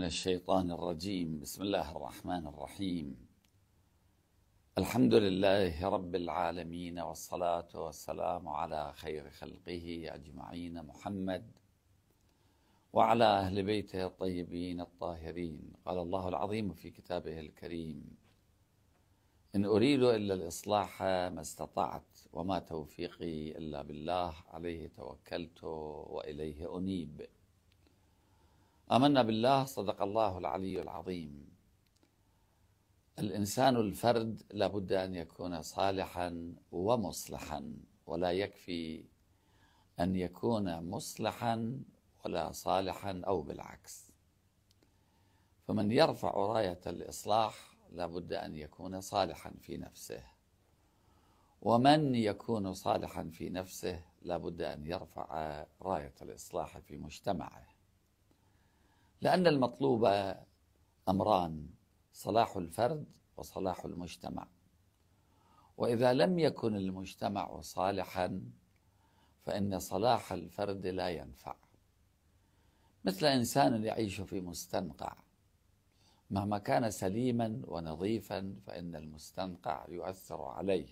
من الشيطان الرجيم بسم الله الرحمن الرحيم الحمد لله رب العالمين والصلاة والسلام على خير خلقه أجمعين محمد وعلى أهل بيته الطيبين الطاهرين قال الله العظيم في كتابه الكريم إن أريد إلا الإصلاح ما استطعت وما توفيقي إلا بالله عليه توكلت وإليه أنيب امنا بالله صدق الله العلي العظيم الانسان الفرد لابد ان يكون صالحا ومصلحا ولا يكفي ان يكون مصلحا ولا صالحا او بالعكس فمن يرفع رايه الاصلاح لابد ان يكون صالحا في نفسه ومن يكون صالحا في نفسه لابد ان يرفع رايه الاصلاح في مجتمعه لأن المطلوب أمران صلاح الفرد وصلاح المجتمع وإذا لم يكن المجتمع صالحا فإن صلاح الفرد لا ينفع مثل إنسان يعيش في مستنقع مهما كان سليما ونظيفا فإن المستنقع يؤثر عليه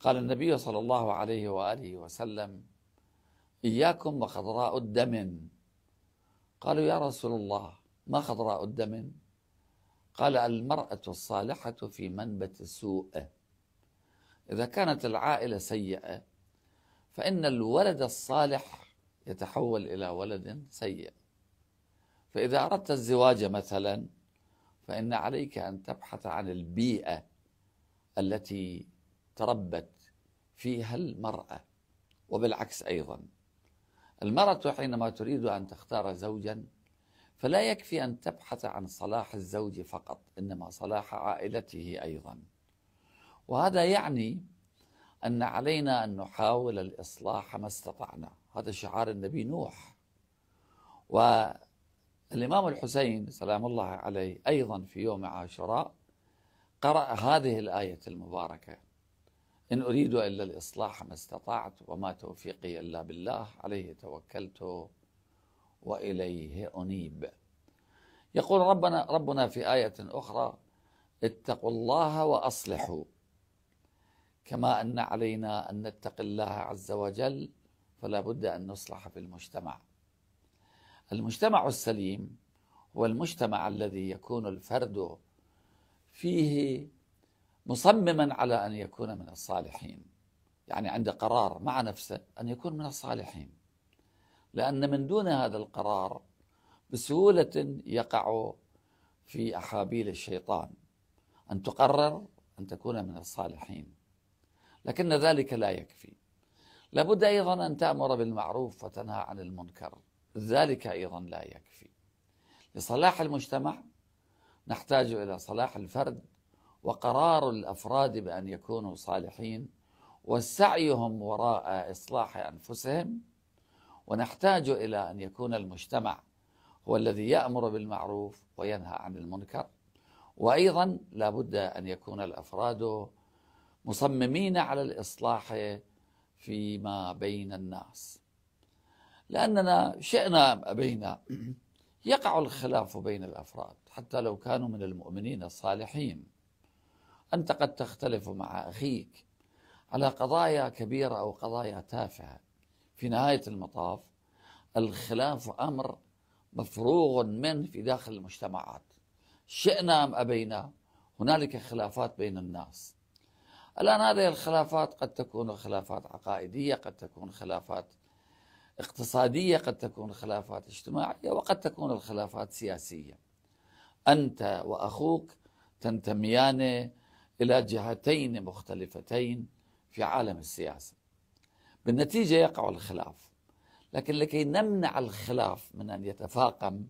قال النبي صلى الله عليه وآله وسلم إياكم وخضراء الدم قالوا يا رسول الله ما خضراء الدم قال المرأة الصالحة في منبت السوء إذا كانت العائلة سيئة فإن الولد الصالح يتحول إلى ولد سيء فإذا أردت الزواج مثلا فإن عليك أن تبحث عن البيئة التي تربت فيها المرأة وبالعكس أيضا المرأة حينما تريد أن تختار زوجا فلا يكفي أن تبحث عن صلاح الزوج فقط إنما صلاح عائلته أيضا وهذا يعني أن علينا أن نحاول الإصلاح ما استطعنا هذا شعار النبي نوح والإمام الحسين سلام الله عليه أيضا في يوم عاشوراء قرأ هذه الآية المباركة إن أريد إلا الإصلاح ما استطعت وما توفيقي إلا بالله عليه توكلت وإليه أنيب يقول ربنا ربنا في آية أخرى اتقوا الله وأصلحوا كما أن علينا أن نتقي الله عز وجل فلا بد أن نصلح في المجتمع المجتمع السليم هو المجتمع الذي يكون الفرد فيه مصمما على ان يكون من الصالحين يعني عنده قرار مع نفسه ان يكون من الصالحين لان من دون هذا القرار بسهوله يقع في احابيل الشيطان ان تقرر ان تكون من الصالحين لكن ذلك لا يكفي لابد ايضا ان تامر بالمعروف وتنهى عن المنكر ذلك ايضا لا يكفي لصلاح المجتمع نحتاج الى صلاح الفرد وقرار الافراد بان يكونوا صالحين وسعيهم وراء اصلاح انفسهم ونحتاج الى ان يكون المجتمع هو الذي يامر بالمعروف وينهى عن المنكر وايضا لابد ان يكون الافراد مصممين على الاصلاح فيما بين الناس لاننا شئنا ام ابينا يقع الخلاف بين الافراد حتى لو كانوا من المؤمنين الصالحين أنت قد تختلف مع أخيك على قضايا كبيرة أو قضايا تافهة في نهاية المطاف الخلاف أمر مفروغ منه في داخل المجتمعات شئنا أم أبينا هنالك خلافات بين الناس الآن هذه الخلافات قد تكون خلافات عقائدية قد تكون خلافات اقتصادية قد تكون خلافات اجتماعية وقد تكون الخلافات سياسية أنت وأخوك تنتميان إلى جهتين مختلفتين في عالم السياسة بالنتيجة يقع الخلاف لكن لكي نمنع الخلاف من أن يتفاقم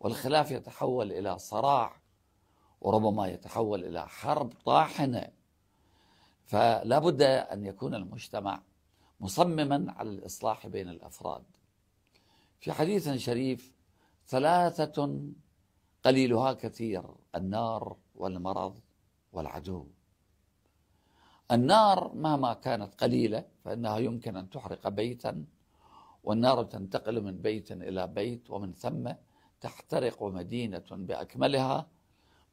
والخلاف يتحول إلى صراع وربما يتحول إلى حرب طاحنة فلا بد أن يكون المجتمع مصمما على الإصلاح بين الأفراد في حديث شريف ثلاثة قليلها كثير النار والمرض والعدو النار مهما كانت قليلة فإنها يمكن أن تحرق بيتا والنار تنتقل من بيت إلى بيت ومن ثم تحترق مدينة بأكملها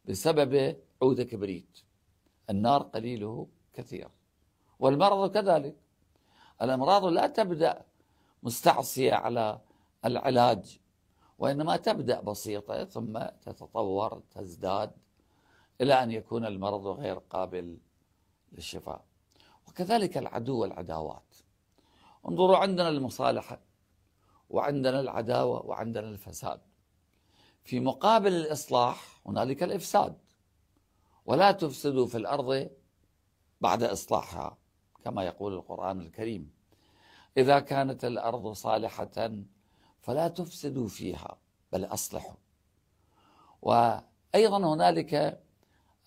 بسبب عود كبريت النار قليله كثير والمرض كذلك الأمراض لا تبدأ مستعصية على العلاج وإنما تبدأ بسيطة ثم تتطور تزداد إلى أن يكون المرض غير قابل للشفاء وكذلك العدو والعداوات انظروا عندنا المصالحة وعندنا العداوة وعندنا الفساد في مقابل الإصلاح هنالك الإفساد ولا تفسدوا في الأرض بعد إصلاحها كما يقول القرآن الكريم إذا كانت الأرض صالحة فلا تفسدوا فيها بل أصلحوا وأيضا هنالك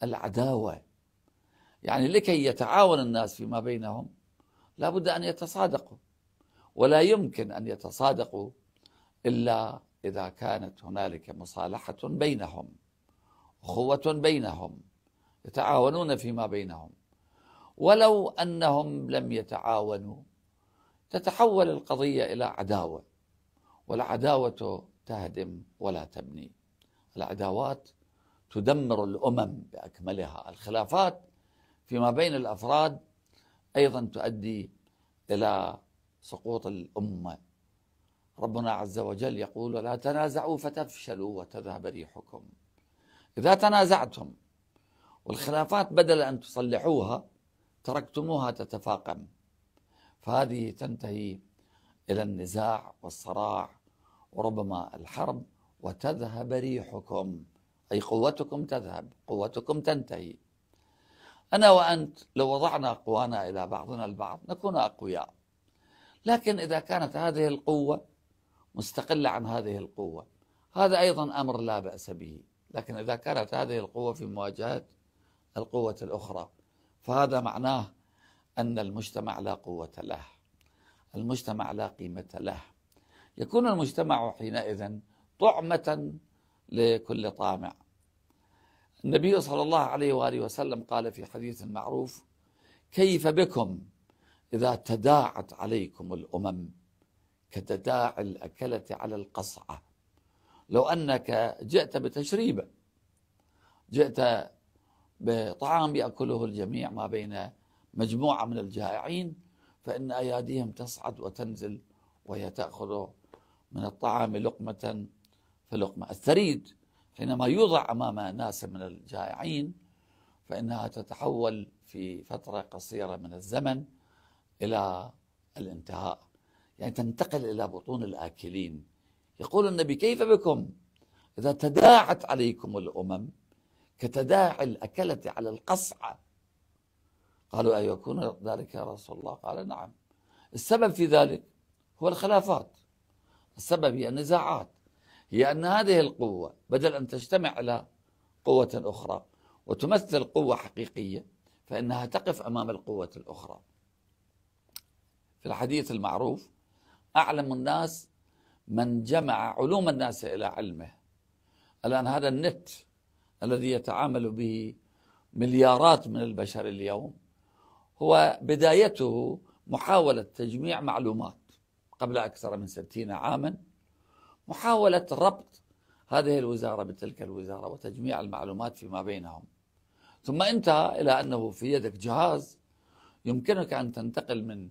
العداوة يعني لكي يتعاون الناس فيما بينهم لا بد أن يتصادقوا ولا يمكن أن يتصادقوا إلا إذا كانت هنالك مصالحة بينهم أخوة بينهم يتعاونون فيما بينهم ولو أنهم لم يتعاونوا تتحول القضية إلى عداوة والعداوة تهدم ولا تبني العداوات تدمر الامم باكملها الخلافات فيما بين الافراد ايضا تؤدي الى سقوط الامه ربنا عز وجل يقول ولا تنازعوا فتفشلوا وتذهب ريحكم اذا تنازعتم والخلافات بدل ان تصلحوها تركتموها تتفاقم فهذه تنتهي الى النزاع والصراع وربما الحرب وتذهب ريحكم أي قوتكم تذهب قوتكم تنتهي أنا وأنت لو وضعنا قوانا إلى بعضنا البعض نكون أقوياء لكن إذا كانت هذه القوة مستقلة عن هذه القوة هذا أيضا أمر لا بأس به لكن إذا كانت هذه القوة في مواجهة القوة الأخرى فهذا معناه أن المجتمع لا قوة له المجتمع لا قيمة له يكون المجتمع حينئذ طعمة لكل طامع النبي صلى الله عليه وآله وسلم قال في حديث معروف كيف بكم إذا تداعت عليكم الأمم كتداعي الأكلة على القصعة لو أنك جئت بتشريبة جئت بطعام يأكله الجميع ما بين مجموعة من الجائعين فإن أياديهم تصعد وتنزل وهي تأخذ من الطعام لقمة في لقمة الثريد حينما يوضع أمام ناس من الجائعين فإنها تتحول في فترة قصيرة من الزمن إلى الانتهاء يعني تنتقل إلى بطون الآكلين يقول النبي كيف بكم إذا تداعت عليكم الأمم كتداعي الأكلة على القصعة قالوا أيكون ذلك يا رسول الله قال نعم السبب في ذلك هو الخلافات السبب هي النزاعات هي أن هذه القوة بدل أن تجتمع على قوة أخرى وتمثل قوة حقيقية فإنها تقف أمام القوة الأخرى في الحديث المعروف أعلم الناس من جمع علوم الناس إلى علمه الآن هذا النت الذي يتعامل به مليارات من البشر اليوم هو بدايته محاولة تجميع معلومات قبل أكثر من ستين عاماً محاولة ربط هذه الوزارة بتلك الوزارة وتجميع المعلومات فيما بينهم ثم انتهى إلى أنه في يدك جهاز يمكنك أن تنتقل من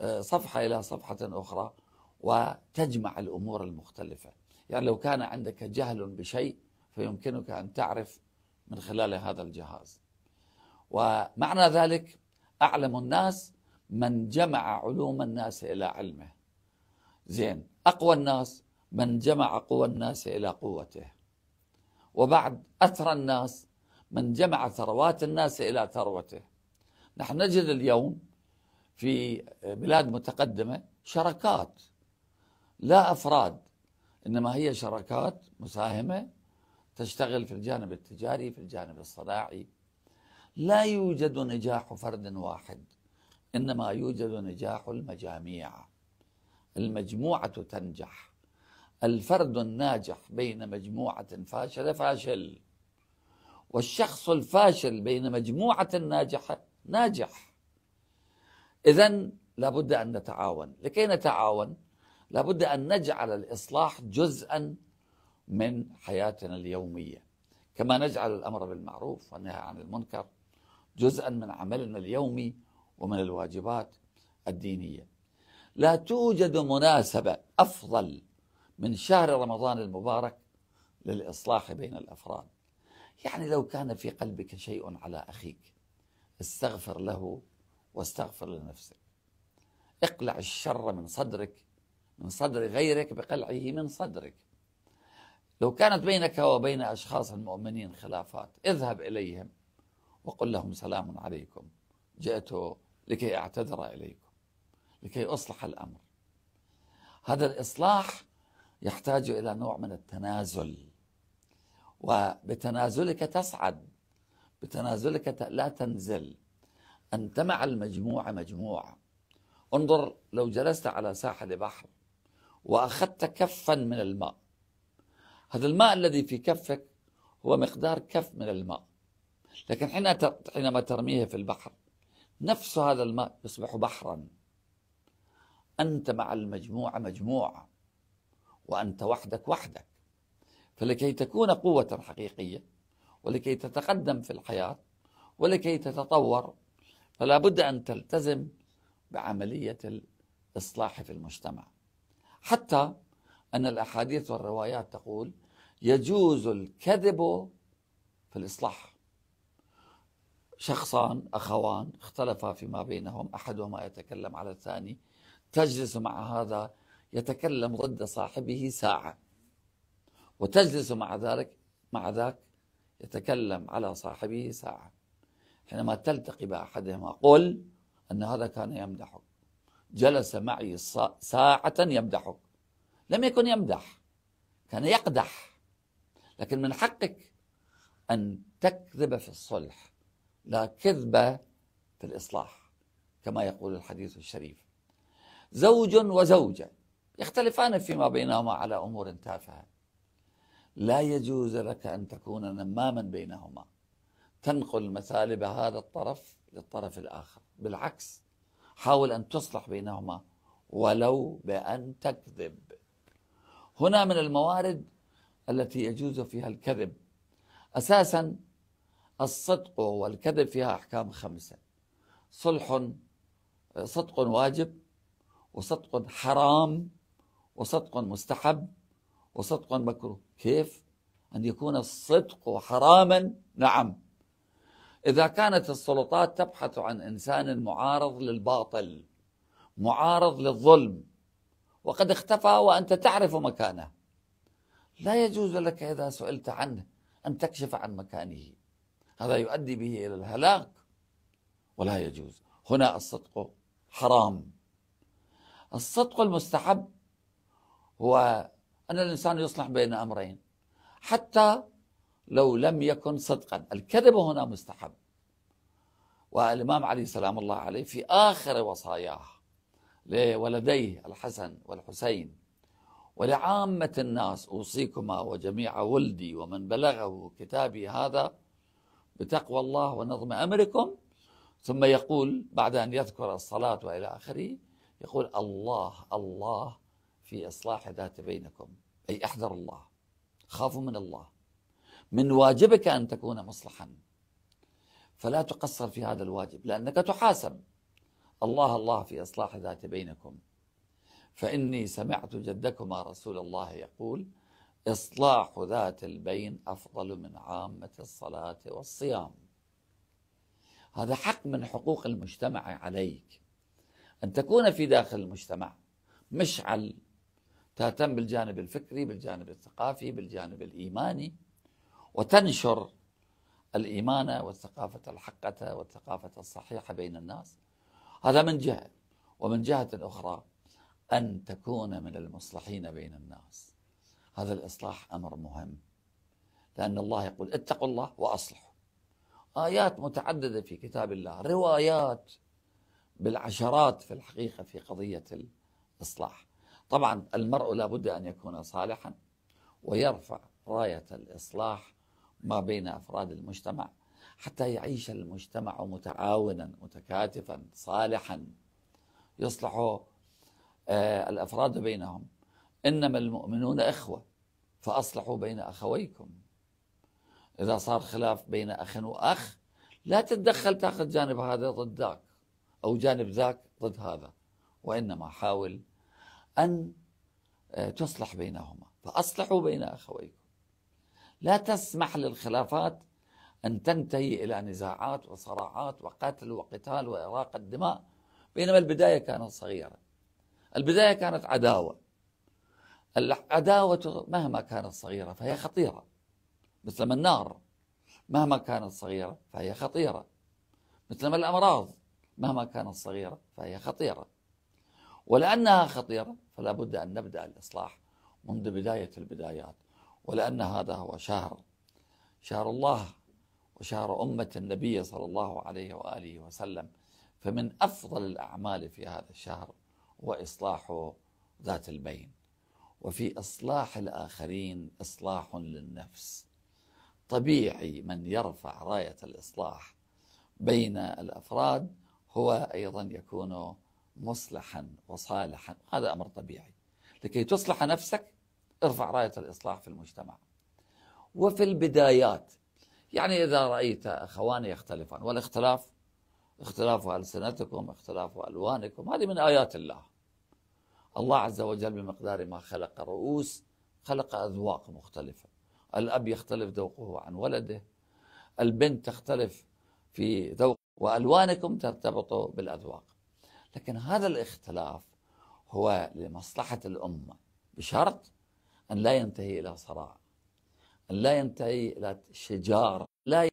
آه، صفحة إلى صفحة أخرى وتجمع الأمور المختلفة يعني لو كان عندك جهل بشيء فيمكنك أن تعرف من خلال هذا الجهاز ومعنى ذلك أعلم الناس من جمع علوم الناس إلى علمه زين أقوى الناس من جمع قوى الناس إلى قوته وبعد أثرى الناس من جمع ثروات الناس إلى ثروته نحن نجد اليوم في بلاد متقدمة شركات لا أفراد إنما هي شركات مساهمة تشتغل في الجانب التجاري في الجانب الصناعي لا يوجد نجاح فرد واحد انما يوجد نجاح المجاميع المجموعه تنجح الفرد الناجح بين مجموعة فاشلة فاشل والشخص الفاشل بين مجموعة ناجحة ناجح إذا لابد أن نتعاون لكي نتعاون لابد أن نجعل الإصلاح جزءا من حياتنا اليومية كما نجعل الأمر بالمعروف والنهي عن المنكر جزءا من عملنا اليومي ومن الواجبات الدينية لا توجد مناسبة أفضل من شهر رمضان المبارك للإصلاح بين الأفراد يعني لو كان في قلبك شيء على أخيك استغفر له واستغفر لنفسك اقلع الشر من صدرك من صدر غيرك بقلعه من صدرك لو كانت بينك وبين أشخاص المؤمنين خلافات اذهب إليهم وقل لهم سلام عليكم جئت لكي أعتذر إليكم لكي أصلح الأمر هذا الإصلاح يحتاج الى نوع من التنازل وبتنازلك تسعد بتنازلك لا تنزل انت مع المجموعه مجموعه انظر لو جلست على ساحل بحر واخذت كفا من الماء هذا الماء الذي في كفك هو مقدار كف من الماء لكن حينما ترميه في البحر نفس هذا الماء يصبح بحرا انت مع المجموعه مجموعه وأنت وحدك وحدك فلكي تكون قوة حقيقية ولكي تتقدم في الحياة ولكي تتطور فلا بد أن تلتزم بعملية الإصلاح في المجتمع حتى أن الأحاديث والروايات تقول يجوز الكذب في الإصلاح شخصان أخوان اختلفا فيما بينهم أحدهما يتكلم على الثاني تجلس مع هذا يتكلم ضد صاحبه ساعة وتجلس مع ذلك مع ذاك يتكلم على صاحبه ساعة حينما تلتقي بأحدهما قل أن هذا كان يمدحك جلس معي ساعة يمدحك لم يكن يمدح كان يقدح لكن من حقك أن تكذب في الصلح لا كذب في الإصلاح كما يقول الحديث الشريف زوج وزوجه يختلفان فيما بينهما على أمور تافهة لا يجوز لك أن تكون نماما بينهما تنقل مثالب هذا الطرف للطرف الآخر بالعكس حاول أن تصلح بينهما ولو بأن تكذب هنا من الموارد التي يجوز فيها الكذب أساسا الصدق والكذب فيها أحكام خمسة صلح صدق واجب وصدق حرام وصدق مستحب وصدق مكروه كيف أن يكون الصدق حراما نعم إذا كانت السلطات تبحث عن إنسان معارض للباطل معارض للظلم وقد اختفى وأنت تعرف مكانه لا يجوز لك إذا سئلت عنه أن تكشف عن مكانه هذا يؤدي به إلى الهلاك ولا يجوز هنا الصدق حرام الصدق المستحب هو أن الإنسان يصلح بين أمرين حتى لو لم يكن صدقا الكذب هنا مستحب والإمام علي سلام الله عليه في آخر وصاياه لولديه الحسن والحسين ولعامة الناس أوصيكما وجميع ولدي ومن بلغه كتابي هذا بتقوى الله ونظم أمركم ثم يقول بعد أن يذكر الصلاة وإلى آخره يقول الله الله في إصلاح ذات بينكم أي احذر الله خافوا من الله من واجبك أن تكون مصلحا فلا تقصر في هذا الواجب لأنك تحاسب الله الله في إصلاح ذات بينكم فإني سمعت جدكما رسول الله يقول إصلاح ذات البين أفضل من عامة الصلاة والصيام هذا حق من حقوق المجتمع عليك أن تكون في داخل المجتمع مشعل تهتم بالجانب الفكري بالجانب الثقافي بالجانب الإيماني وتنشر الإيمان والثقافة الحقة والثقافة الصحيحة بين الناس هذا من جهة ومن جهة أخرى أن تكون من المصلحين بين الناس هذا الإصلاح أمر مهم لأن الله يقول اتقوا الله وأصلحوا آيات متعددة في كتاب الله روايات بالعشرات في الحقيقة في قضية الإصلاح طبعا المرء لابد أن يكون صالحا ويرفع راية الإصلاح ما بين أفراد المجتمع حتى يعيش المجتمع متعاونا متكاتفا صالحا يصلح آه، الافراد بينهم انما المؤمنون اخوه فاصلحوا بين اخويكم اذا صار خلاف بين اخ واخ لا تتدخل تاخذ جانب هذا ضد ذاك او جانب ذاك ضد هذا وانما حاول أن آه، تصلح بينهما فأصلحوا بين أخويكم لا تسمح للخلافات أن تنتهي إلى نزاعات وصراعات وقتل وقتال وإراقة دماء بينما البداية كانت صغيرة البداية كانت عداوة العداوة مهما كانت صغيرة فهي خطيرة مثلما النار مهما كانت صغيرة فهي خطيرة مثلما الأمراض مهما كانت صغيرة فهي خطيرة ولأنها خطيرة فلا بد أن نبدأ الإصلاح منذ بداية البدايات ولأن هذا هو شهر شهر الله وشهر أمة النبي صلى الله عليه وآله وسلم فمن أفضل الأعمال في هذا الشهر هو إصلاح ذات البين وفي إصلاح الآخرين إصلاح للنفس طبيعي من يرفع راية الإصلاح بين الأفراد هو أيضا يكون مصلحا وصالحا هذا أمر طبيعي لكي تصلح نفسك ارفع راية الإصلاح في المجتمع وفي البدايات يعني إذا رأيت أخوان يختلفان والاختلاف اختلاف ألسنتكم اختلاف ألوانكم هذه من آيات الله الله عز وجل بمقدار ما خلق رؤوس خلق أذواق مختلفة الأب يختلف ذوقه عن ولده البنت تختلف في ذوق وألوانكم ترتبط بالأذواق لكن هذا الاختلاف هو لمصلحة الأمة بشرط أن لا ينتهي إلى صراع أن لا ينتهي إلى شجار لا ي...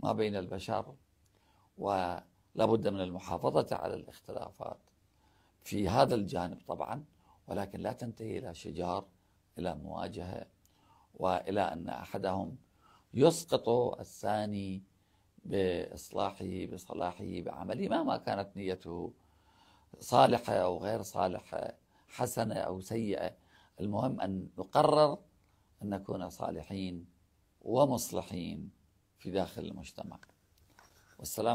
ما بين البشر ولابد من المحافظة على الاختلافات في هذا الجانب طبعا ولكن لا تنتهي إلى شجار إلى مواجهة وإلى أن أحدهم يسقط الثاني بإصلاحه بصلاحه بعمله مهما كانت نيته صالحة أو غير صالحة حسنة أو سيئة المهم أن نقرر أن نكون صالحين ومصلحين في داخل المجتمع والسلام